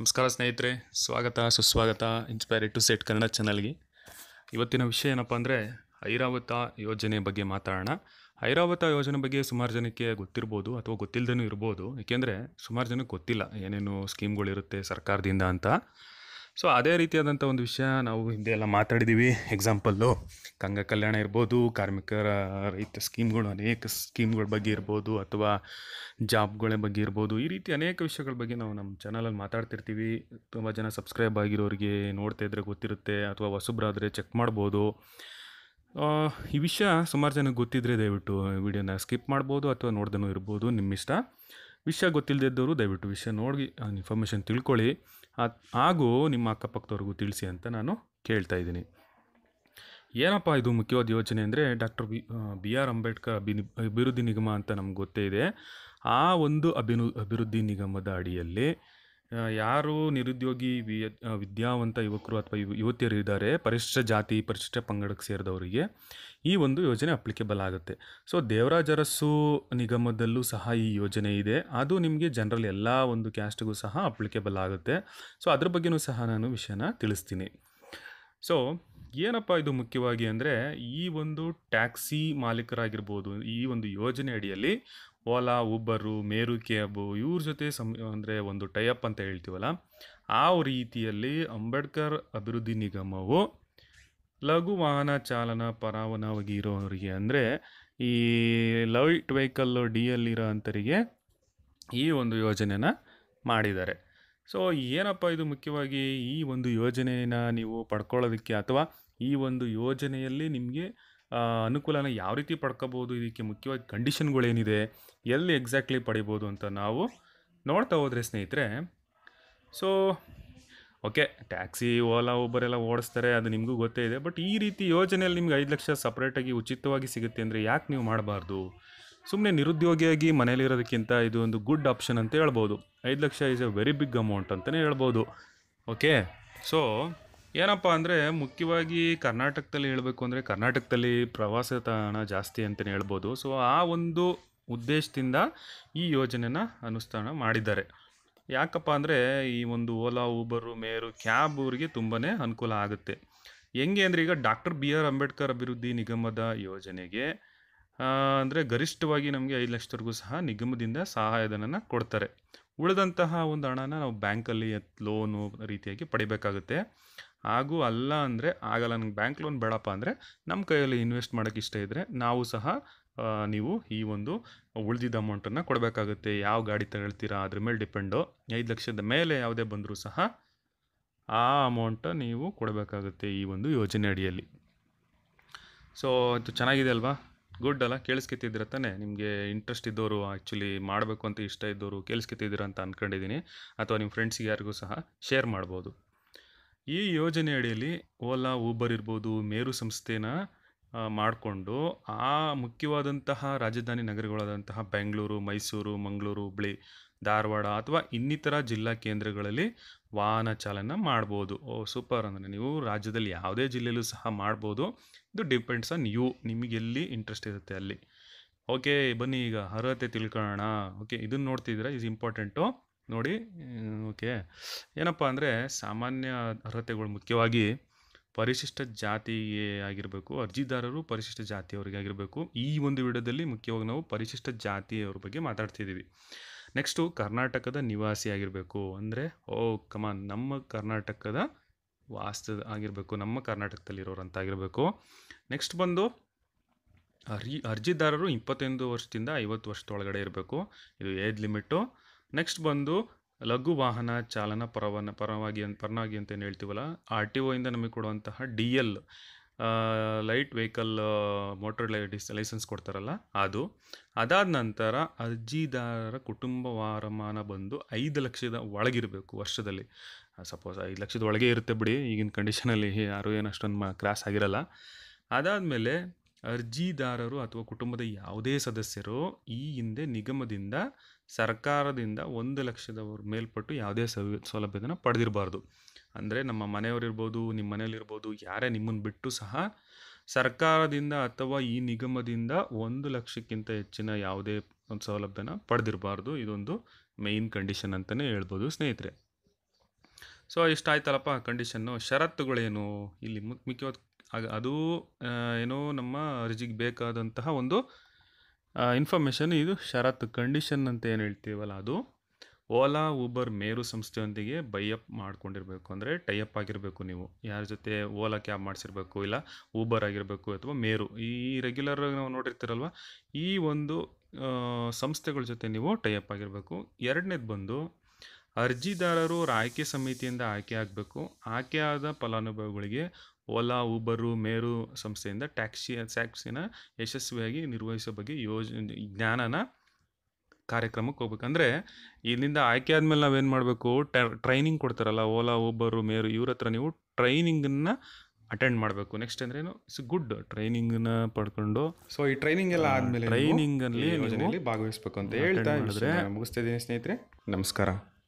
ನಮಸ್ಕಾರ ಸ್ನೇಹಿತರೆ ಸ್ವಾಗತ ಸುಸ್ವಾಗತ ಇನ್ಸ್ಪೈರ್ಡ್ ಟು ಸೆಟ್ ಕನ್ನಡ ಚಾನಲ್ಗೆ ಇವತ್ತಿನ ವಿಷಯ ಏನಪ್ಪ ಅಂದರೆ ಐರಾವತ ಯೋಜನೆ ಬಗ್ಗೆ ಮಾತಾಡೋಣ ಐರಾವತ ಯೋಜನೆ ಬಗ್ಗೆ ಸುಮಾರು ಜನಕ್ಕೆ ಗೊತ್ತಿರ್ಬೋದು ಅಥವಾ ಗೊತ್ತಿಲ್ಲದೇನೂ ಇರ್ಬೋದು ಏಕೆಂದರೆ ಸುಮಾರು ಜನಕ್ಕೆ ಗೊತ್ತಿಲ್ಲ ಏನೇನು ಸ್ಕೀಮ್ಗಳಿರುತ್ತೆ ಸರ್ಕಾರದಿಂದ ಅಂತ ಸೊ ಅದೇ ರೀತಿಯಾದಂಥ ಒಂದು ವಿಷಯ ನಾವು ಹಿಂದೆ ಎಲ್ಲ ಮಾತಾಡಿದ್ದೀವಿ ಎಕ್ಸಾಂಪಲ್ಲು ಕಂಗ ಕಲ್ಯಾಣ ಇರ್ಬೋದು ಕಾರ್ಮಿಕರ ರೈತ ಸ್ಕೀಮ್ಗಳು ಅನೇಕ ಸ್ಕೀಮ್ಗಳ ಬಗ್ಗೆ ಇರ್ಬೋದು ಅಥವಾ ಜಾಬ್ಗಳ ಬಗ್ಗೆ ಇರ್ಬೋದು ಈ ರೀತಿ ಅನೇಕ ವಿಷಯಗಳ ಬಗ್ಗೆ ನಾವು ನಮ್ಮ ಚಾನಲಲ್ಲಿ ಮಾತಾಡ್ತಿರ್ತೀವಿ ತುಂಬ ಜನ ಸಬ್ಸ್ಕ್ರೈಬ್ ಆಗಿರೋರಿಗೆ ನೋಡ್ತಾ ಇದ್ರೆ ಗೊತ್ತಿರುತ್ತೆ ಅಥವಾ ಹೊಸಬ್ರಾದರೆ ಚೆಕ್ ಮಾಡ್ಬೋದು ಈ ವಿಷಯ ಸುಮಾರು ಜನಕ್ಕೆ ಗೊತ್ತಿದ್ದರೆ ದಯವಿಟ್ಟು ವಿಡಿಯೋನ ಸ್ಕಿಪ್ ಮಾಡ್ಬೋದು ಅಥವಾ ನೋಡ್ದೂ ಇರ್ಬೋದು ನಿಮ್ಮಿಷ್ಟ ವಿಷಯ ಗೊತ್ತಿಲ್ಲದಿದ್ದವರು ದಯವಿಟ್ಟು ವಿಷಯ ನೋಡಿ ಇನ್ಫಾರ್ಮೇಷನ್ ತಿಳ್ಕೊಳ್ಳಿ ಹಾಗೂ ನಿಮ್ಮ ಅಕ್ಕಪಕ್ಕದವ್ರಿಗೂ ತಿಳಿಸಿ ಅಂತ ನಾನು ಕೇಳ್ತಾ ಇದ್ದೀನಿ ಏನಪ್ಪ ಇದು ಮುಖ್ಯವಾದ ಯೋಜನೆ ಅಂದರೆ doctor B B R Ambedkar ಅಭಿನಿ ಅಭಿವೃದ್ಧಿ ನಿಗಮ ಅಂತ ನಮ್ಗೆ ಗೊತ್ತೇ ಇದೆ ಆ ಒಂದು ಅಭಿನ ಅಭಿವೃದ್ಧಿ ನಿಗಮದ ಅಡಿಯಲ್ಲಿ ಯಾರು ನಿರುದ್ಯೋಗಿ ವಿದ್ಯಾವಂತ ಯುವಕರು ಅಥವಾ ಯುವ ಯುವತಿಯರು ಇದ್ದಾರೆ ಪರಿಶಿಷ್ಟ ಜಾತಿ ಪರಿಶಿಷ್ಟ ಪಂಗಡಕ್ಕೆ ಸೇರಿದವರಿಗೆ ಈ ಒಂದು ಯೋಜನೆ ಅಪ್ಲಿಕೇಬಲ್ ಆಗುತ್ತೆ ಸೊ ದೇವರಾಜ ನಿಗಮದಲ್ಲೂ ಸಹ ಈ ಯೋಜನೆ ಇದೆ ಅದು ನಿಮಗೆ ಜನರಲ್ ಎಲ್ಲ ಒಂದು ಕ್ಯಾಸ್ಟ್ಗೂ ಸಹ ಅಪ್ಲಿಕೇಬಲ್ ಆಗುತ್ತೆ ಸೊ ಅದ್ರ ಬಗ್ಗೆಯೂ ಸಹ ನಾನು ವಿಷಯನ ತಿಳಿಸ್ತೀನಿ ಸೊ ಏನಪ್ಪ ಇದು ಮುಖ್ಯವಾಗಿ ಅಂದರೆ ಈ ಒಂದು ಟ್ಯಾಕ್ಸಿ ಮಾಲೀಕರಾಗಿರ್ಬೋದು ಈ ಒಂದು ಯೋಜನೆ ಅಡಿಯಲ್ಲಿ ಓಲಾ ಉಬ್ಬರು ಮೇರು ಕ್ಯಾಬು ಇವ್ರ ಜೊತೆ ಸಂ ಅಂದರೆ ಒಂದು ಟೈಅಪ್ ಅಂತ ಹೇಳ್ತೀವಲ್ಲ ಆ ರೀತಿಯಲ್ಲಿ ಅಂಬೇಡ್ಕರ್ ಅಭಿವೃದ್ಧಿ ನಿಗಮವು ಲಘು ವಾಹನ ಚಾಲನ ಪರವಾನವಾಗಿ ಇರೋರಿಗೆ ಅಂದರೆ ಈ ಲೈಟ್ ವೆಹಿಕಲ್ಲು ಡಿ ಎಲ್ಲಿರೋ ಅಂತರಿಗೆ ಈ ಒಂದು ಯೋಜನೆನ ಮಾಡಿದ್ದಾರೆ ಸೊ ಏನಪ್ಪ ಇದು ಮುಖ್ಯವಾಗಿ ಈ ಒಂದು ಯೋಜನೆಯನ್ನು ನೀವು ಪಡ್ಕೊಳ್ಳೋದಕ್ಕೆ ಅಥವಾ ಈ ಒಂದು ಯೋಜನೆಯಲ್ಲಿ ನಿಮಗೆ ಅನುಕೂಲನ ಯಾವ ರೀತಿ ಪಡ್ಕೋಬೋದು ಇದಕ್ಕೆ ಮುಖ್ಯವಾಗಿ ಕಂಡೀಷನ್ಗಳೇನಿದೆ ಎಲ್ಲಿ ಎಕ್ಸಾಕ್ಟ್ಲಿ ಪಡಿಬೋದು ಅಂತ ನಾವು ನೋಡ್ತಾ ಹೋದರೆ ಸ್ನೇಹಿತರೆ so okay taxi Ola Uber ಎಲ್ಲ ಓಡಿಸ್ತಾರೆ ಅದು ನಿಮಗೂ ಗೊತ್ತೇ ಇದೆ ಬಟ್ ಈ ರೀತಿ ಯೋಜನೆಯಲ್ಲಿ ನಿಮ್ಗೆ ಐದು ಲಕ್ಷ ಸಪ್ರೇಟಾಗಿ ಉಚಿತವಾಗಿ ಸಿಗುತ್ತೆ ಅಂದರೆ ಯಾಕೆ ನೀವು ಮಾಡಬಾರ್ದು ಸುಮ್ಮನೆ ನಿರುದ್ಯೋಗಿಯಾಗಿ ಮನೇಲಿರೋದಕ್ಕಿಂತ ಇದು ಒಂದು ಗುಡ್ ಆಪ್ಷನ್ ಅಂತ ಹೇಳ್ಬೋದು ಐದು lakh is a very big amount ಅಂತಲೇ ಹೇಳ್ಬೋದು ಓಕೆ ಸೊ ಏನಪ್ಪ ಅಂದರೆ ಮುಖ್ಯವಾಗಿ ಕರ್ನಾಟಕದಲ್ಲಿ ಹೇಳಬೇಕು ಅಂದರೆ ಕರ್ನಾಟಕದಲ್ಲಿ ಪ್ರವಾಸ ತಾಣ ಜಾಸ್ತಿ ಅಂತಲೇ ಹೇಳ್ಬೋದು ಸೊ ಆ ಒಂದು ಉದ್ದೇಶದಿಂದ ಈ ಯೋಜನೆನ ಅನುಷ್ಠಾನ ಮಾಡಿದ್ದಾರೆ ಯಾಕಪ್ಪ ಅಂದರೆ ಈ ಒಂದು ಓಲಾ ಊಬರು ಮೇರು ಕ್ಯಾಬ್ ಅವರಿಗೆ ತುಂಬಾ ಅನುಕೂಲ ಆಗುತ್ತೆ ಹೆಂಗೆ ಅಂದರೆ ಈಗ ಡಾಕ್ಟರ್ ಬಿ ಆರ್ ಅಂಬೇಡ್ಕರ್ ಅಭಿವೃದ್ಧಿ ನಿಗಮದ ಯೋಜನೆಗೆ ಅಂದರೆ ಗರಿಷ್ಠವಾಗಿ ನಮಗೆ ಐದು ಲಕ್ಷದವರೆಗೂ ಸಹ ನಿಗಮದಿಂದ ಸಹಾಯಧನನ ಕೊಡ್ತಾರೆ ಉಳಿದಂತಹ ಒಂದು ಹಣನ ನಾವು ಬ್ಯಾಂಕಲ್ಲಿ ಲೋನು ರೀತಿಯಾಗಿ ಪಡಿಬೇಕಾಗುತ್ತೆ ಹಾಗೂ ಅಲ್ಲ ಅಂದರೆ ಆಗಲ್ಲ ನನಗೆ ಬ್ಯಾಂಕ್ ಲೋನ್ ಬೇಡಪ್ಪ ಅಂದರೆ ನಮ್ಮ ಕೈಯಲ್ಲಿ ಇನ್ವೆಸ್ಟ್ ಮಾಡೋಕ್ಕೆ ಇಷ್ಟ ಇದ್ದರೆ ನಾವು ಸಹ ನೀವು ಈ ಒಂದು ಉಳಿದಿದ್ದ ಅಮೌಂಟನ್ನು ಕೊಡಬೇಕಾಗುತ್ತೆ ಯಾವ ಗಾಡಿ ತಗೊಳ್ತೀರಾ ಅದ್ರ ಮೇಲೆ ಡಿಪೆಂಡು ಐದು ಲಕ್ಷದ ಮೇಲೆ ಯಾವುದೇ ಬಂದರೂ ಸಹ ಆ ಅಮೌಂಟ ನೀವು ಕೊಡಬೇಕಾಗುತ್ತೆ ಈ ಒಂದು ಯೋಜನೆ ಅಡಿಯಲ್ಲಿ ಸೊ ಇದು ಚೆನ್ನಾಗಿದೆ ಅಲ್ವಾ ಗುಡ್ ಅಲ್ಲ ಕೇಳಿಸ್ಕೊತಿದ್ದೀರ ತಾನೆ ನಿಮಗೆ ಇಂಟ್ರೆಸ್ಟ್ ಇದ್ದವರು ಆ್ಯಕ್ಚುಲಿ ಮಾಡಬೇಕು ಅಂತ ಇಷ್ಟ ಇದ್ದವರು ಕೇಳಿಸ್ಕೊತಿದ್ದೀರ ಅಂತ ಅಂದ್ಕೊಂಡಿದ್ದೀನಿ ಅಥವಾ ನಿಮ್ಮ ಫ್ರೆಂಡ್ಸ್ಗೆ ಯಾರಿಗೂ ಸಹ ಶೇರ್ ಮಾಡ್ಬೋದು ಈ ಯೋಜನೆ ಅಡಿಯಲ್ಲಿ ಓಲಾ ಊಬರ್ ಇರ್ಬೋದು ಮೇರು ಸಂಸ್ಥೆನ ಮಾಡಿಕೊಂಡು ಆ ಮುಖ್ಯವಾದಂತಹ ರಾಜಧಾನಿ ನಗರಗಳಾದಂತಹ ಬೆಂಗಳೂರು ಮೈಸೂರು ಮಂಗಳೂರು ಹುಬ್ಳಿ ಧಾರವಾಡ ಅಥವಾ ಇನ್ನಿತರ ಜಿಲ್ಲಾ ಕೇಂದ್ರಗಳಲ್ಲಿ ವಾಹನ ಚಾಲನ ಮಾಡ್ಬೋದು ಓ ಸೂಪರ್ ಅಂದರೆ ನೀವು ರಾಜ್ಯದಲ್ಲಿ ಯಾವುದೇ ಜಿಲ್ಲೆಯಲ್ಲೂ ಸಹ ಮಾಡ್ಬೋದು ಇದು ಡಿಪೆಂಡ್ಸ್ ಆನ್ ಯು ನಿಮಗೆಲ್ಲಿ ಇಂಟ್ರೆಸ್ಟ್ ಇರುತ್ತೆ ಅಲ್ಲಿ ಓಕೆ ಬನ್ನಿ ಈಗ ಅರ್ಹತೆ ತಿಳ್ಕೊಳ್ಳೋಣ ಓಕೆ ಇದನ್ನು ನೋಡ್ತಿದ್ದೀರಾ ಇಸ್ ಇಂಪಾರ್ಟೆಂಟು ನೋಡಿ ಓಕೆ ಏನಪ್ಪ ಅಂದರೆ ಸಾಮಾನ್ಯ ಅರ್ಹತೆಗಳು ಮುಖ್ಯವಾಗಿ ಪರಿಶಿಷ್ಟ ಜಾತಿಗೆ ಆಗಿರಬೇಕು ಅರ್ಜಿದಾರರು ಪರಿಶಿಷ್ಟ ಜಾತಿಯವರಿಗೆ ಆಗಿರಬೇಕು ಈ ಒಂದು ವಿಡಿಯೋದಲ್ಲಿ ಮುಖ್ಯವಾಗಿ ನಾವು ಪರಿಶಿಷ್ಟ ಜಾತಿಯವ್ರ ಬಗ್ಗೆ ಮಾತಾಡ್ತಿದ್ದೀವಿ ನೆಕ್ಸ್ಟು ಕರ್ನಾಟಕದ ನಿವಾಸಿ ಆಗಿರಬೇಕು ಅಂದರೆ ಓ ಕಮಾನ್ ನಮ್ಮ ಕರ್ನಾಟಕದ ವಾಸ್ತದ ಆಗಿರಬೇಕು ನಮ್ಮ ಕರ್ನಾಟಕದಲ್ಲಿ ಆಗಿರಬೇಕು ನೆಕ್ಸ್ಟ್ ಬಂದು ಅರ್ಜಿ ಅರ್ಜಿದಾರರು ಇಪ್ಪತ್ತೊಂದು ವರ್ಷದಿಂದ ಐವತ್ತು ವರ್ಷದೊಳಗಡೆ ಇರಬೇಕು ಇದು ಏಜ್ ಲಿಮಿಟು ನೆಕ್ಸ್ಟ್ ಬಂದು ಲಘು ವಾಹನ ಚಾಲನ ಪರವನ ಪರವಾಗಿ ಅಂತ ಪರವಾಗಿ ಅಂತ ಏನು ಹೇಳ್ತೀವಲ್ಲ ಆರ್ ಟಿ ಒಯಿಂದ ನಮಗೆ ಕೊಡುವಂತಹ D L light vehicle motor ಲೈ ಲೈಸೆನ್ಸ್ ಕೊಡ್ತಾರಲ್ಲ ಅದು ಅದಾದ ನಂತರ ಅರ್ಜಿದಾರರ ಕುಟುಂಬ ವಾರಮಾನ ಬಂದು ಐದು ಲಕ್ಷದ ಒಳಗಿರಬೇಕು ವರ್ಷದಲ್ಲಿ ಸಪೋಸ್ ಐದು ಲಕ್ಷದ ಒಳಗೆ ಇರುತ್ತೆ ಬಿಡಿ ಈಗಿನ ಕಂಡೀಷನಲ್ಲಿ ಯಾರು ಏನು ಅಷ್ಟೊಂದು ಕ್ರಾಸ್ ಆಗಿರಲ್ಲ ಅದಾದಮೇಲೆ ಅರ್ಜಿದಾರರು ಅಥವಾ ಕುಟುಂಬದ ಯಾವುದೇ ಸದಸ್ಯರು ಈ ಹಿಂದೆ ನಿಗಮದಿಂದ ಸರ್ಕಾರದಿಂದ ಒಂದು ಲಕ್ಷದವ್ರ ಮೇಲ್ಪಟ್ಟು ಯಾವುದೇ ಸೌ ಸೌಲಭ್ಯವನ್ನು ಪಡೆದಿರಬಾರ್ದು ಅಂದರೆ ನಮ್ಮ ಮನೆಯವರಿರ್ಬೋದು ನಿಮ್ಮ ಮನೇಲಿರ್ಬೋದು ಯಾರೇ ನಿಮ್ಮನ್ನು ಬಿಟ್ಟು ಸಹ ಸರ್ಕಾರದಿಂದ ಅಥವಾ ಈ ನಿಗಮದಿಂದ ಒಂದು ಲಕ್ಷಕ್ಕಿಂತ ಹೆಚ್ಚಿನ ಯಾವುದೇ ಒಂದು ಸೌಲಭ್ಯನ ಪಡೆದಿರಬಾರ್ದು ಇದೊಂದು ಮೇಯ್ನ್ ಕಂಡೀಷನ್ ಅಂತಲೇ ಹೇಳ್ಬೋದು ಸ್ನೇಹಿತರೆ ಸೊ ಇಷ್ಟಾಯ್ತಲ್ಲಪ್ಪ ಕಂಡೀಷನ್ನು ಷರತ್ತುಗಳೇನು ಇಲ್ಲಿ ಮುಖ್ಯವಾದ ಅದು ಏನೋ ನಮ್ಮ ಅರ್ಜಿಗೆ ಬೇಕಾದಂತಹ ಒಂದು ಇನ್ಫಾರ್ಮೇಷನ್ ಇದು ಷರತ್ತು ಕಂಡೀಷನ್ ಅಂತ ಏನು ಹೇಳ್ತೀವಲ್ಲ ಅದು ಓಲಾ ಊಬರ್ ಮೇರು ಸಂಸ್ಥೆಯೊಂದಿಗೆ ಅಪ್ ಮಾಡ್ಕೊಂಡಿರಬೇಕು ಅಂದರೆ ಟೈಅಪ್ ಆಗಿರಬೇಕು ನೀವು ಯಾರ ಜೊತೆ ಓಲಾ ಕ್ಯಾಬ್ ಮಾಡಿಸಿರ್ಬೇಕು ಇಲ್ಲ ಊಬರ್ ಆಗಿರಬೇಕು ಅಥವಾ ಮೇರು ಈ ರೆಗ್ಯುಲರ್ ನಾವು ನೋಡಿರ್ತೀರಲ್ವ ಈ ಒಂದು ಸಂಸ್ಥೆಗಳ ಜೊತೆ ನೀವು ಟೈಅಪ್ ಆಗಿರಬೇಕು ಎರಡನೇದು ಬಂದು ಅರ್ಜಿದಾರರು ಆಯ್ಕೆ ಸಮಿತಿಯಿಂದ ಆಯ್ಕೆ ಆಗಬೇಕು ಆಯ್ಕೆಯಾದ ಫಲಾನುಭವಿಗಳಿಗೆ ಓಲಾ ಉಬರು ಮೇರು ಸಂಸ್ಥೆಯಿಂದ ಟ್ಯಾಕ್ಸಿ ಟ್ಯಾಕ್ಸಿನ ಯಶಸ್ವಿಯಾಗಿ ನಿರ್ವಹಿಸೋ ಬಗ್ಗೆ ಯೋಜ ಜ್ಞಾನನ ಕಾರ್ಯಕ್ರಮಕ್ಕೆ ಹೋಗ್ಬೇಕಂದ್ರೆ ಇಲ್ಲಿಂದ ಆಯ್ಕೆ ಆದಮೇಲೆ ನಾವೇನು ಮಾಡಬೇಕು ಟ್ರೈನಿಂಗ್ ಕೊಡ್ತಾರಲ್ಲ ಓಲಾ ಉಬರು ಮೇರು ಇವ್ರ ಹತ್ರ ನೀವು ಟ್ರೈನಿಂಗನ್ನು ಅಟೆಂಡ್ ಮಾಡಬೇಕು ನೆಕ್ಸ್ಟ್ ಅಂದ್ರೆ ಏನು ಇಟ್ಸ್ ಗುಡ್ ನ ಪಡ್ಕೊಂಡು ಸೊ ಈ ಟ್ರೈನಿಂಗ್ ಎಲ್ಲ ಆದಮೇಲೆ ಟ್ರೈನಿಂಗಲ್ಲಿ ಯೋಜನೆಯಲ್ಲಿ ಭಾಗವಹಿಸಬೇಕು ಅಂತ ಹೇಳ್ತಾ ಇದ್ದಾರೆ ಮುಗಿಸ್ತಾ ಇದ್ದೀನಿ ಸ್ನೇಹಿತರೆ ನಮಸ್ಕಾರ